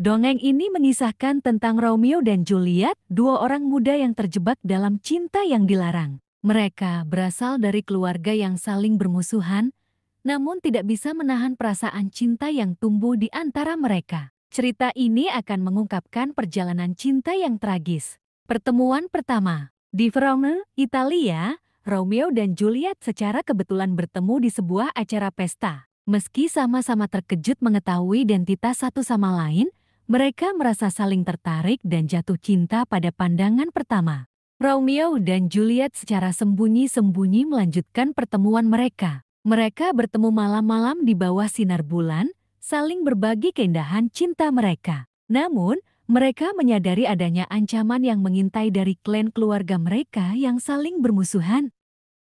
Dongeng ini mengisahkan tentang Romeo dan Juliet, dua orang muda yang terjebak dalam cinta yang dilarang. Mereka berasal dari keluarga yang saling bermusuhan, namun tidak bisa menahan perasaan cinta yang tumbuh di antara mereka. Cerita ini akan mengungkapkan perjalanan cinta yang tragis. Pertemuan pertama di Verona, Italia, Romeo dan Juliet secara kebetulan bertemu di sebuah acara pesta. Meski sama-sama terkejut mengetahui identitas satu sama lain, mereka merasa saling tertarik dan jatuh cinta pada pandangan pertama. Romeo dan Juliet secara sembunyi-sembunyi melanjutkan pertemuan mereka. Mereka bertemu malam-malam di bawah sinar bulan, saling berbagi keindahan cinta mereka. Namun, mereka menyadari adanya ancaman yang mengintai dari klan keluarga mereka yang saling bermusuhan.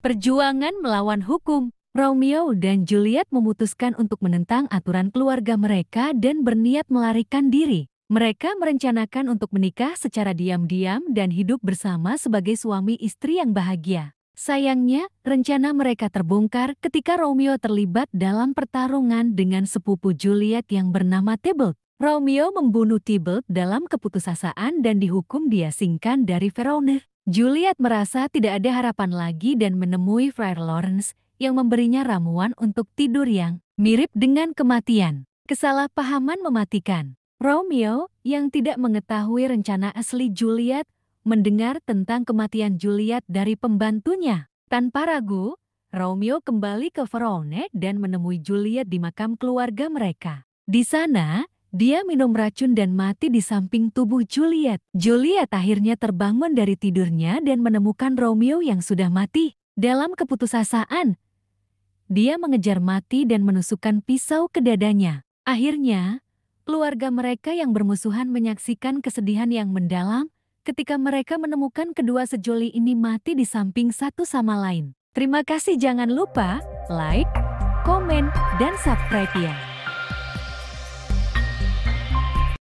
Perjuangan melawan hukum Romeo dan Juliet memutuskan untuk menentang aturan keluarga mereka dan berniat melarikan diri. Mereka merencanakan untuk menikah secara diam-diam dan hidup bersama sebagai suami istri yang bahagia. Sayangnya, rencana mereka terbongkar ketika Romeo terlibat dalam pertarungan dengan sepupu Juliet yang bernama Tybalt. Romeo membunuh Tybalt dalam keputusasaan dan dihukum diasingkan dari Verona. Juliet merasa tidak ada harapan lagi dan menemui Friar Lawrence yang memberinya ramuan untuk tidur yang mirip dengan kematian. Kesalahpahaman mematikan. Romeo, yang tidak mengetahui rencana asli Juliet, mendengar tentang kematian Juliet dari pembantunya. Tanpa ragu, Romeo kembali ke Verone dan menemui Juliet di makam keluarga mereka. Di sana, dia minum racun dan mati di samping tubuh Juliet. Juliet akhirnya terbangun dari tidurnya dan menemukan Romeo yang sudah mati. Dalam keputusasaan, dia mengejar mati dan menusukkan pisau ke dadanya. Akhirnya, keluarga mereka yang bermusuhan menyaksikan kesedihan yang mendalam ketika mereka menemukan kedua sejoli ini mati di samping satu sama lain. Terima kasih jangan lupa like, komen, dan subscribe ya.